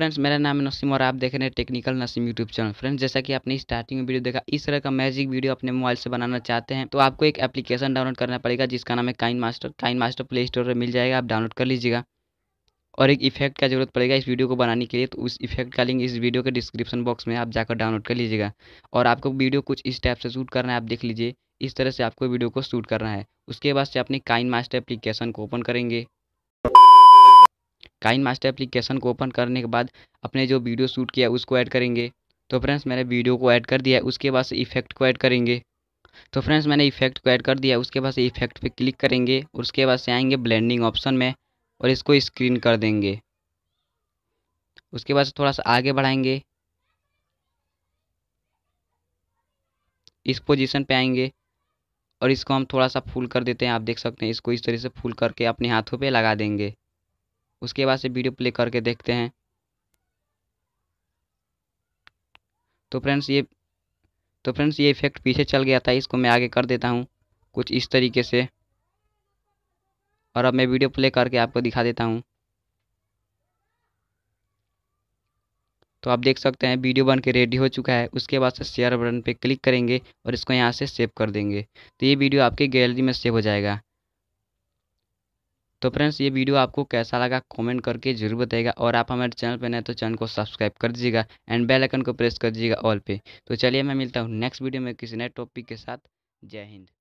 friends मेरा नाम है नसीम और आप देख रहे हैं technical Naseem YouTube channel friends जैसा कि आपने स्टार्टिंग में वीडियो देखा इस तरह का मैजिक वीडियो अपने मोबाइल से बनाना चाहते हैं तो आपको एक एप्लीकेशन डाउनलोड करना पड़ेगा जिसका नाम है KineMaster KineMaster Play Store पर मिल जाएगा आप डाउनलोड कर लीजिएगा और एक इफेक्ट का जरूरत पड़ेगा इस वीडियो को बनाने के लिए तो उस इफेक्ट का लिंक इस वीडियो के डिस्क्रिप्शन बॉक्स में आप जाकर डाउनलोड कर लीजिएगा और आपको वीडियो कुछ इस टाइप से शूट करना है आप देख लीजिए इस तरह से आपको वीडियो को शूट करना है उसके बाद से अपने काइन मास्टर एप्लीकेशन को ओपन करेंगे काइन मास्टर एप्लीकेशन को ओपन करने के बाद अपने जो वीडियो शूट किया उसको ऐड करेंगे तो फ्रेंड्स मैंने वीडियो को ऐड कर दिया है उसके बाद से इफेक्ट को ऐड करेंगे तो फ्रेंड्स मैंने इफेक्ट को ऐड कर दिया उसके बाद से इफेक्ट पे क्लिक करेंगे और उसके बाद से आएंगे ब्लेंडिंग ऑप्शन में और इसको स्क्रीन कर देंगे उसके बाद से थोड़ा सा आगे बढ़ाएंगे इस पोजीशन पे आएंगे और इसको हम थोड़ा सा फुल कर देते हैं आप देख सकते हैं इसको इस तरह से फुल करके अपने हाथों पे लगा देंगे उसके बाद से वीडियो प्ले करके देखते हैं तो फ्रेंड्स ये तो फ्रेंड्स ये इफेक्ट पीछे चल गया था इसको मैं आगे कर देता हूँ कुछ इस तरीके से और अब मैं वीडियो प्ले करके आपको दिखा देता हूँ तो आप देख सकते हैं वीडियो बन के रेडी हो चुका है उसके बाद से शेयर बटन पे क्लिक करेंगे और इसको यहाँ से सेव कर देंगे तो ये वीडियो आपके गैलरी में सेव हो जाएगा तो फ्रेंड्स ये वीडियो आपको कैसा लगा कमेंट करके जरूर बताइएगा और आप हमारे चैनल पर नए तो चैनल को सब्सक्राइब कर दीजिएगा एंड बेल आइकन को प्रेस कर दीजिएगा ऑल पे तो चलिए मैं मिलता हूँ नेक्स्ट वीडियो में किसी नए टॉपिक के साथ जय हिंद